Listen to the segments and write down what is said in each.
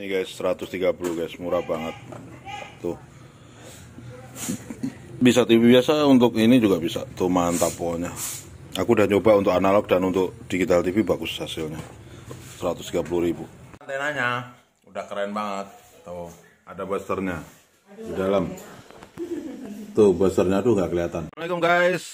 Ini guys 130 guys murah banget Tuh Bisa TV biasa untuk ini juga bisa Tuh mantap pokoknya Aku udah nyoba untuk analog dan untuk digital TV bagus hasilnya 130 ribu Antenanya udah keren banget Tuh ada busternya Di dalam Tuh busternya tuh gak kelihatan Assalamualaikum guys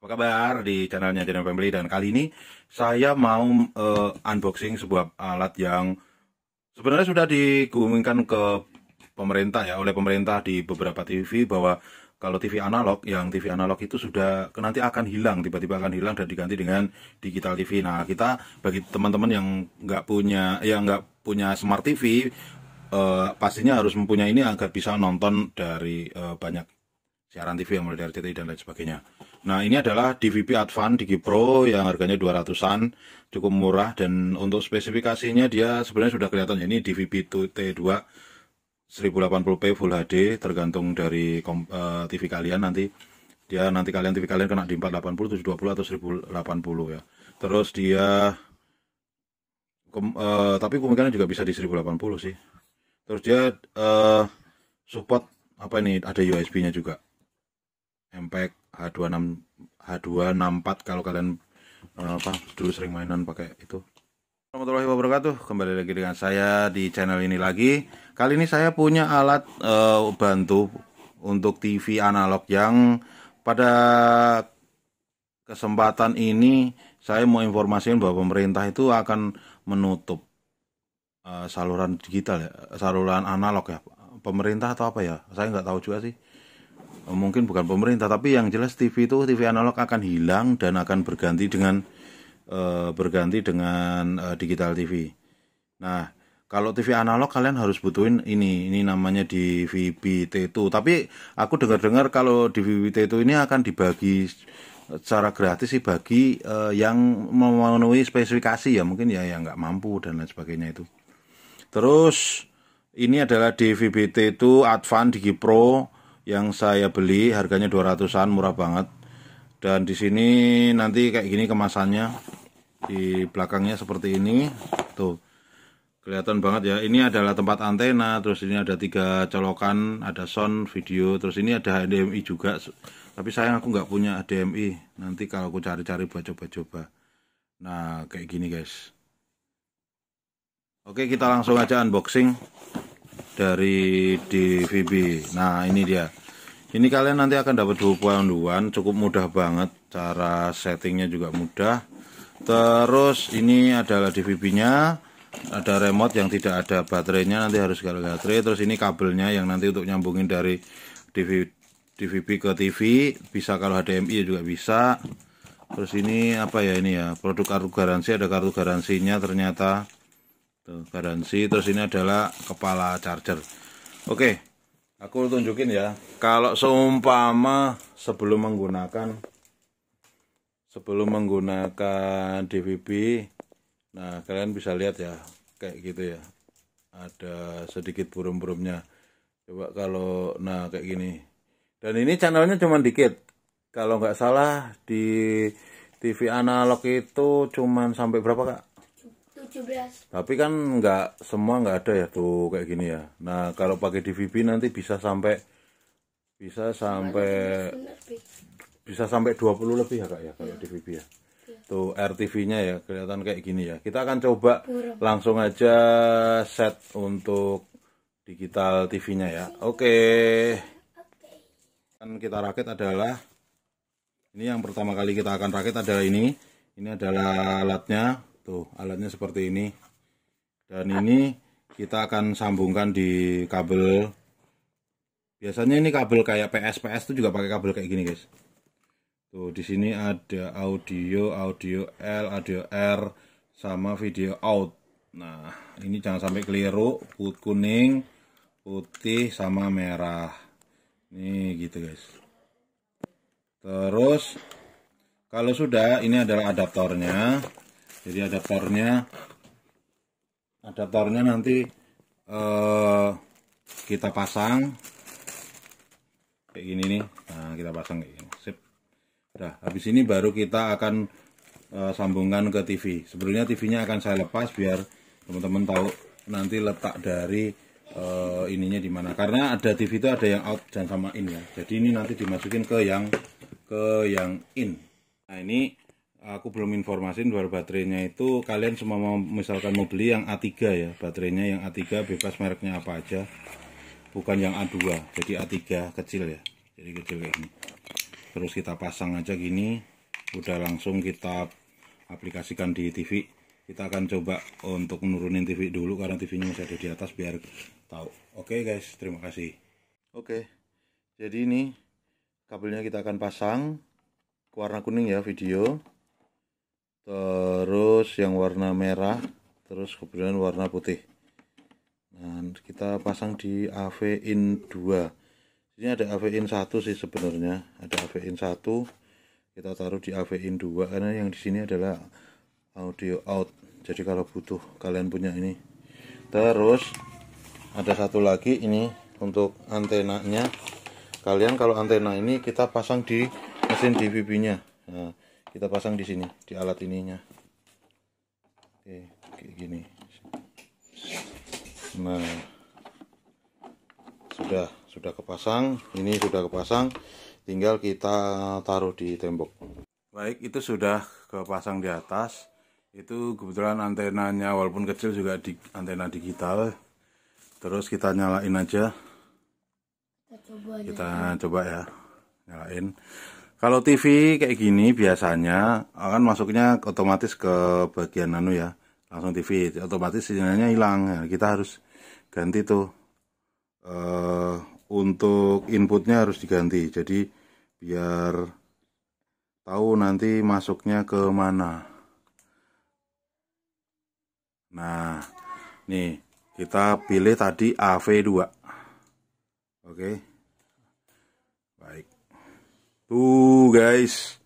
apa kabar di channelnya Jalan Family dan kali ini saya mau uh, unboxing sebuah alat yang sebenarnya sudah digumingkan ke pemerintah ya oleh pemerintah di beberapa TV bahwa kalau TV analog yang TV analog itu sudah nanti akan hilang tiba-tiba akan hilang dan diganti dengan digital TV. Nah kita bagi teman-teman yang nggak punya yang nggak punya smart TV eh, pastinya harus mempunyai ini agar bisa nonton dari eh, banyak siaran TV yang mulai dari RCTI dan lain sebagainya. Nah ini adalah DVB Advan Digi Pro yang harganya 200-an, cukup murah dan untuk spesifikasinya dia sebenarnya sudah kelihatan ini DVB T2 1080p Full HD tergantung dari eh, TV kalian nanti dia nanti kalian TV kalian kena di 480, 720 atau 1080 ya. Terus dia uh, tapi kemungkinan juga bisa di 1080 sih. Terus dia uh, support apa ini ada USB-nya juga MPEG H26 H264 kalau kalian eh, apa dulu sering mainan pakai itu. Assalamualaikum warahmatullahi wabarakatuh. Kembali lagi dengan saya di channel ini lagi. Kali ini saya punya alat uh, bantu untuk TV analog yang pada kesempatan ini saya mau informasikan bahwa pemerintah itu akan menutup uh, saluran digital ya, saluran analog ya. Pemerintah atau apa ya? Saya nggak tahu juga sih Eh, mungkin bukan pemerintah tapi yang jelas TV itu TV analog akan hilang dan akan berganti dengan uh, berganti dengan uh, digital TV. Nah, kalau TV analog kalian harus butuhin ini ini namanya dvb t 2 tapi aku dengar-dengar kalau dvb t 2 ini akan dibagi secara gratis sih bagi uh, yang memenuhi spesifikasi ya mungkin ya yang nggak mampu dan lain sebagainya itu terus ini adalah DVB-T2 Advan Digi Pro yang saya beli harganya 200-an murah banget dan di sini nanti kayak gini kemasannya di belakangnya seperti ini tuh kelihatan banget ya ini adalah tempat antena terus ini ada tiga colokan ada sound video terus ini ada HDMI juga tapi sayang aku nggak punya HDMI nanti kalau aku cari-cari buat coba-coba nah kayak gini guys oke kita langsung aja unboxing dari DVB nah ini dia ini kalian nanti akan dapat dua panduan cukup mudah banget cara settingnya juga mudah terus ini adalah DVB nya ada remote yang tidak ada baterainya nanti harus kalian baterai terus ini kabelnya yang nanti untuk nyambungin dari DVB, DVB ke TV bisa kalau HDMI ya juga bisa terus ini apa ya ini ya produk kartu garansi ada kartu garansinya ternyata Tuh, gitu. garansi terus ini adalah kepala charger. Oke. Aku tunjukin ya. Kalau seumpama sebelum menggunakan sebelum menggunakan DVB nah kalian bisa lihat ya kayak gitu ya ada sedikit burung-burungnya coba kalau nah kayak gini dan ini channelnya cuma dikit kalau nggak salah di TV analog itu cuman sampai berapa kak 17. Tapi kan nggak semua nggak ada ya tuh kayak gini ya. Nah kalau pakai DVB nanti bisa sampai bisa sampai bisa sampai 20 lebih ya kak ya kalau iya. ya. DVB ya. Tuh RTV-nya ya kelihatan kayak gini ya. Kita akan coba langsung aja set untuk digital TV-nya ya. Iya. Oke. Okay. Kan kita rakit adalah ini yang pertama kali kita akan rakit adalah ini. Ini adalah alatnya tuh gitu, alatnya seperti ini dan ini kita akan sambungkan di kabel biasanya ini kabel kayak PS PS tuh juga pakai kabel kayak gini guys tuh di sini ada audio audio L audio R sama video out nah ini jangan sampai keliru put kuning putih sama merah nih gitu guys terus kalau sudah ini adalah adaptornya jadi adaptornya adaptornya nanti eh, kita pasang kayak gini nih nah kita pasang kayak gini sip udah habis ini baru kita akan eh, sambungkan ke TV Sebenarnya TV nya akan saya lepas biar teman-teman tahu nanti letak dari eh, ininya di mana karena ada TV itu ada yang out dan sama in ya jadi ini nanti dimasukin ke yang ke yang in nah ini Aku belum informasin bahwa baterainya itu kalian semua mau misalkan mau beli yang A3 ya, baterainya yang A3 bebas mereknya apa aja. Bukan yang A2, jadi A3 kecil ya. Jadi kecil kayak ini. Terus kita pasang aja gini, udah langsung kita aplikasikan di TV. Kita akan coba untuk menurunin TV dulu karena TV-nya masih ada di atas biar tahu. Oke okay guys, terima kasih. Oke. Okay. Jadi ini kabelnya kita akan pasang warna kuning ya video terus yang warna merah terus kemudian warna putih dan kita pasang di AV in 2 ini ada AV in 1 sih sebenarnya ada AV in 1 kita taruh di AV in 2 karena yang di sini adalah audio out jadi kalau butuh kalian punya ini terus ada satu lagi ini untuk antenanya kalian kalau antena ini kita pasang di mesin DVB nya nah, kita pasang di sini di alat ininya oke kayak gini nah sudah sudah kepasang ini sudah kepasang tinggal kita taruh di tembok baik itu sudah kepasang di atas itu kebetulan antenanya walaupun kecil juga di antena digital terus kita nyalain aja kita coba, kita coba ya nyalain kalau TV kayak gini biasanya akan eh, masuknya otomatis ke bagian anu ya, langsung TV otomatis sinyalnya hilang. ya, kita harus ganti tuh. Uh, untuk inputnya harus diganti. Jadi biar tahu nanti masuknya ke mana. Nah, nih kita pilih tadi AV2. Oke. Okay. Tuh guys.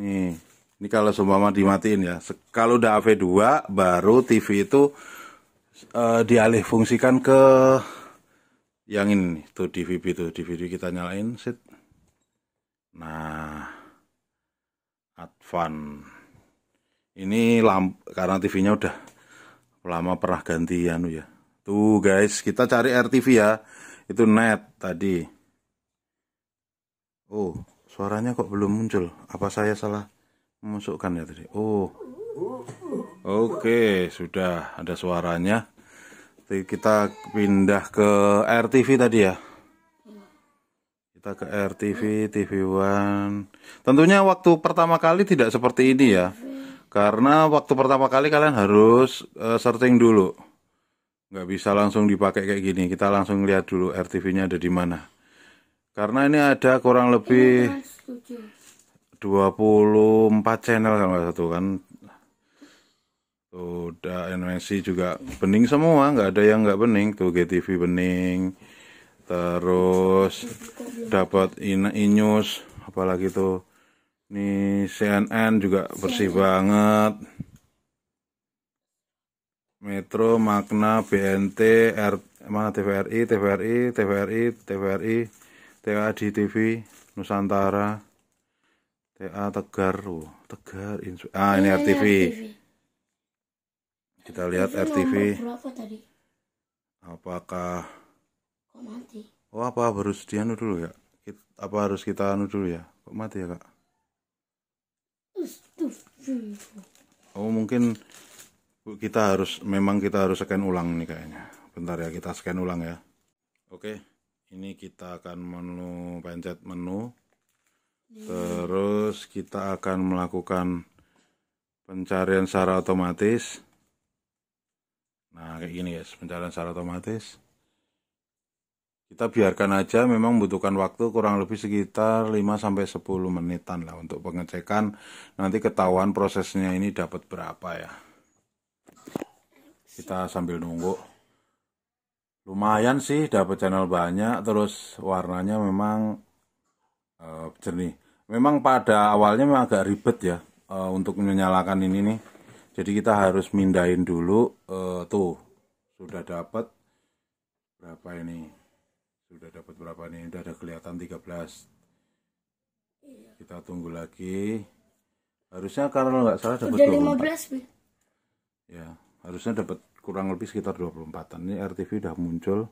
Nih, ini kalau seumpama dimatiin ya. Kalau udah AV2 baru TV itu uh, eh, dialih fungsikan ke yang ini tuh DVB tuh. DVD kita nyalain set. Nah, advan. Ini lamp karena TV-nya udah lama pernah ganti anu ya. Tuh guys, kita cari RTV ya. Itu net tadi. Oh, suaranya kok belum muncul. Apa saya salah memasukkan ya tadi? Oh. Oke, sudah ada suaranya. Kita pindah ke RTV tadi ya. Kita ke RTV, TV One. Tentunya waktu pertama kali tidak seperti ini ya. Karena waktu pertama kali kalian harus uh, searching dulu. Nggak bisa langsung dipakai kayak gini. Kita langsung lihat dulu RTV-nya ada di mana. Karena ini ada kurang lebih 24 iya, channel kalau satu kan. Tuh, udah nfc juga bening semua, nggak ada yang nggak bening. Tuh GTV bening. Terus dapat in Inews apalagi tuh. Nih CNN juga bersih CNN. banget. Metro, Magna, BNT, R, mana TVRI, TVRI, TVRI, TVRI, TA di TV Nusantara TA Tegar oh, Tegar Insu ah ini, ini iya, iya, RTV. RTV kita lihat RTV tadi apakah kok mati oh apa harus dia dulu ya apa harus kita anu dulu ya kok mati ya kak oh mungkin kita harus memang kita harus scan ulang nih kayaknya bentar ya kita scan ulang ya oke okay ini kita akan menu pencet menu terus kita akan melakukan pencarian secara otomatis nah kayak gini guys pencarian secara otomatis kita biarkan aja memang membutuhkan waktu kurang lebih sekitar 5-10 menitan lah untuk pengecekan nanti ketahuan prosesnya ini dapat berapa ya kita sambil nunggu lumayan sih dapat channel banyak terus warnanya memang uh, jernih memang pada awalnya memang agak ribet ya uh, untuk menyalakan ini nih jadi kita harus mindahin dulu uh, tuh sudah dapat berapa ini sudah dapat berapa ini sudah ada kelihatan 13 kita tunggu lagi harusnya kalau nggak salah dapat 15 ya harusnya dapat kurang lebih sekitar 24-an ini RTV udah muncul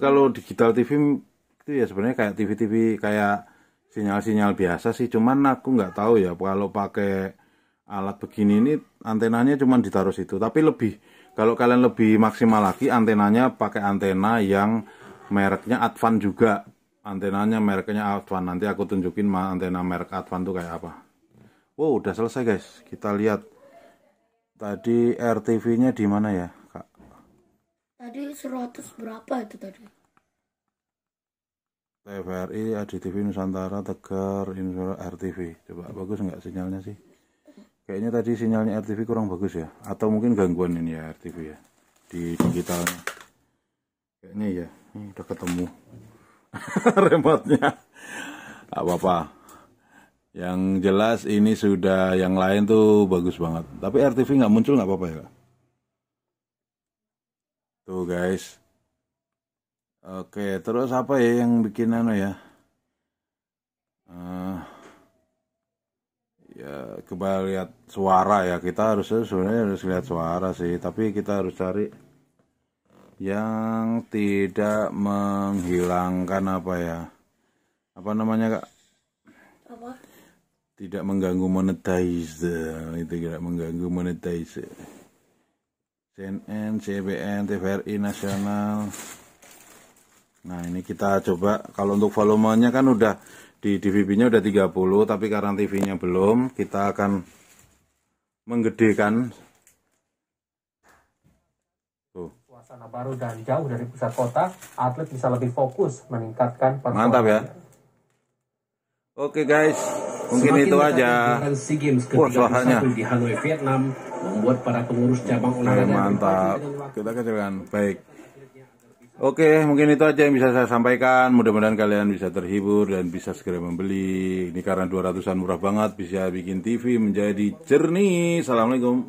kalau digital TV itu ya sebenarnya kayak TV-TV kayak sinyal-sinyal biasa sih cuman aku nggak tahu ya kalau pakai alat begini ini antenanya cuma ditaruh situ tapi lebih kalau kalian lebih maksimal lagi antenanya pakai antena yang mereknya Advan juga antenanya mereknya Advan nanti aku tunjukin antena merek Advan tuh kayak apa wow udah selesai guys kita lihat Tadi RTV-nya di mana ya, Kak? Tadi 100 berapa itu tadi? TVRI, ADTV Nusantara, Tegar, Indonesia RTV. Coba bagus nggak sinyalnya sih? Kayaknya tadi sinyalnya RTV kurang bagus ya? Atau mungkin gangguan ini ya RTV ya? Di digital. Kayaknya ya, ini udah ketemu. Remote-nya. Apa-apa. Yang jelas ini sudah yang lain tuh bagus banget. Tapi RTV nggak muncul nggak apa-apa ya. Tuh guys. Oke, terus apa ya yang bikin anu ya? Uh, ya coba lihat suara ya kita harusnya sebenarnya harus lihat suara sih tapi kita harus cari yang tidak menghilangkan apa ya apa namanya kak tidak mengganggu monetizer itu tidak mengganggu monetize CNN, CBN, TVRI nasional nah ini kita coba kalau untuk volumenya kan udah di DVB nya udah 30 tapi karena TV nya belum kita akan menggedekan tuh suasana baru dan jauh dari pusat kota atlet bisa lebih fokus meningkatkan performa mantap ya oke okay, guys Mungkin Semakin itu aja suaranya. Di Hanoi, Vietnam, membuat para pengurus cabang eh, olahraga mantap. Kita kerjakan baik. Oke, mungkin itu aja yang bisa saya sampaikan. Mudah-mudahan kalian bisa terhibur dan bisa segera membeli. Ini karena 200-an murah banget, bisa bikin TV menjadi jernih. Assalamualaikum.